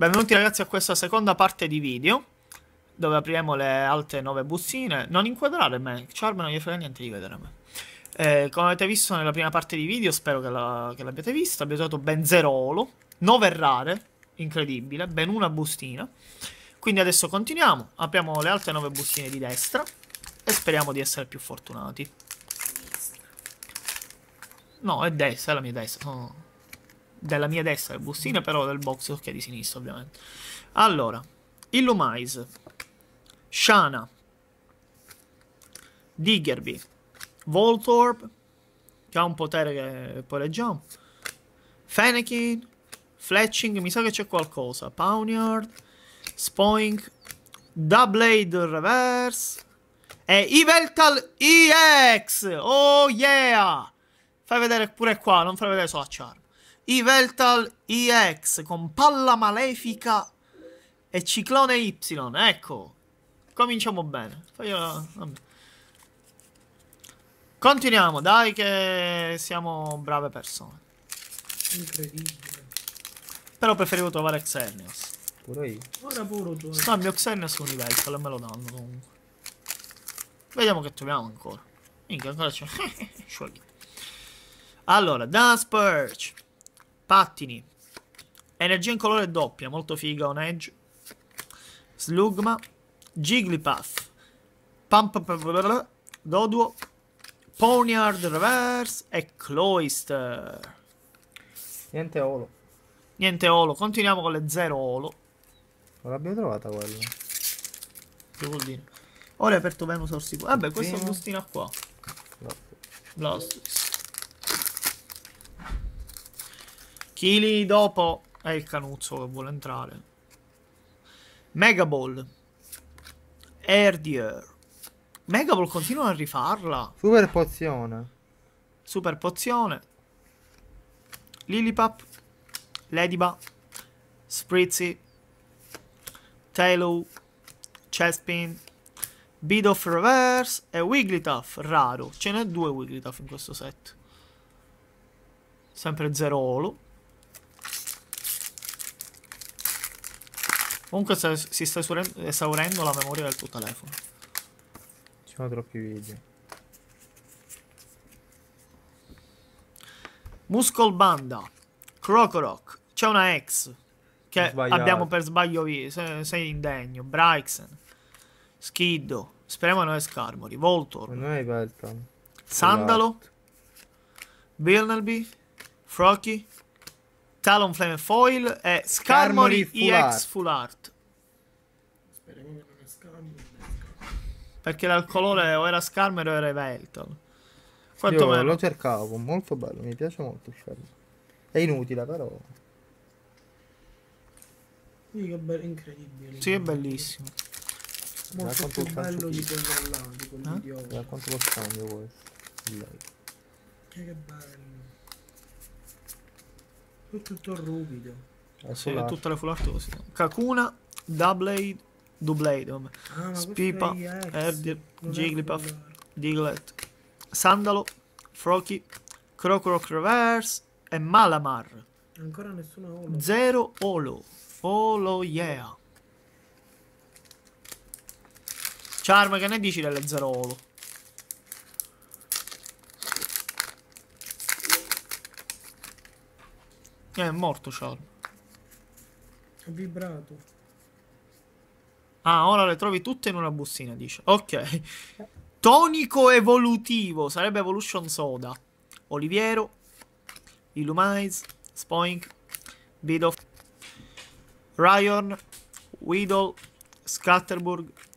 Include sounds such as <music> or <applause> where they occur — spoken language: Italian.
Benvenuti ragazzi a questa seconda parte di video Dove apriamo le altre nove bustine Non inquadrare me, Charm non gli frega niente di vedere me eh, Come avete visto nella prima parte di video Spero che, l'abbiate la, vista Abbiamo trovato ben 0 olo 9 rare, incredibile Ben una bustina Quindi adesso continuiamo Apriamo le altre nove bustine di destra E speriamo di essere più fortunati No, è destra, è la mia destra oh della mia destra del bustino, però del box che è di sinistra, ovviamente. Allora, Illumise, Shana, Diggerby, Voltorb, che ha un potere che poi leggiamo, Fennekin, Fletching, mi sa che c'è qualcosa, Pawniard, Spoink, Da Blade Reverse e Iveltal EX! Oh yeah! Fai vedere pure qua, non fai vedere solo a Charm. Iveltal EX con palla malefica e ciclone Y. Ecco, cominciamo bene. Io... Continuiamo, dai che siamo brave persone. Incredibile. Però preferivo trovare Xerneas. Pure io. Ora pure tu. Eh. No, il mio Xerneas con Iveltal e me lo danno comunque. Vediamo che troviamo ancora. Minchia, ancora c'è. <laughs> allora, Dance Purge. Pattini. Energia in colore doppia, molto figa, on edge. Slugma. Jigglypuff. Pump. Doduo. Ponyard Reverse e Cloister. Niente olo. Niente olo. Continuiamo con le 0 olo. Non l'abbiamo trovata quella. Che vuol dire? Ora è aperto Venusaur sicuro. Vabbè, questo è un bustino qua. Blastoise. Chili dopo è il canuzzo che vuole entrare. Megaball. Air di Air. Megaball continua a rifarla. Super pozione. Super pozione. Lilipap. Ladyba. Spritzy. Taillow. Chespin. of Reverse e Wigglytuff, raro. Ce n'è due Wigglytuff in questo set. Sempre zero olo. Comunque si sta esaurendo la memoria del tuo telefono. Ci sono troppi video. Muscle Banda, Crocoroc, c'è una ex che abbiamo per sbaglio visto. sei indegno, Bryxen, Schiddo, speriamo non è Scarmory. Voltor, Sandalo, Birnelby, esatto. Frocky, Talon Flame Foil e Scarmory, Scarmory EX Full Art. Speriamo che non è Scarmory. Perché dal colore o era Scarmory o era Evelton. Quanto Io meno. lo cercavo, molto bello, mi piace molto Scarmory. È inutile però. Sì, che bello, incredibile. Sì, è bellissimo. Molto più bello di quello là, di quello eh? di Dio. Da quanto lo scambio voi? Che bello. È tutto ruvido. È tutta la fulartosi. Kakuna, Dublade, Dublade, Ah, Spipa, Erdir, Jigglypuff, Diglett, Sandalo, Froki, Crocroc Reverse e Malamar. Ancora nessuno Olo. Zero Olo. Olo yeah. Charm, che ne dici delle zero Olo? Eh, è morto Charles. È vibrato. Ah, ora le trovi tutte in una bustina, dice. Ok. Tonico evolutivo. Sarebbe Evolution Soda. Oliviero. Illumize. Spoink. Bidoff. Ryan. Weedle. Scatterburg.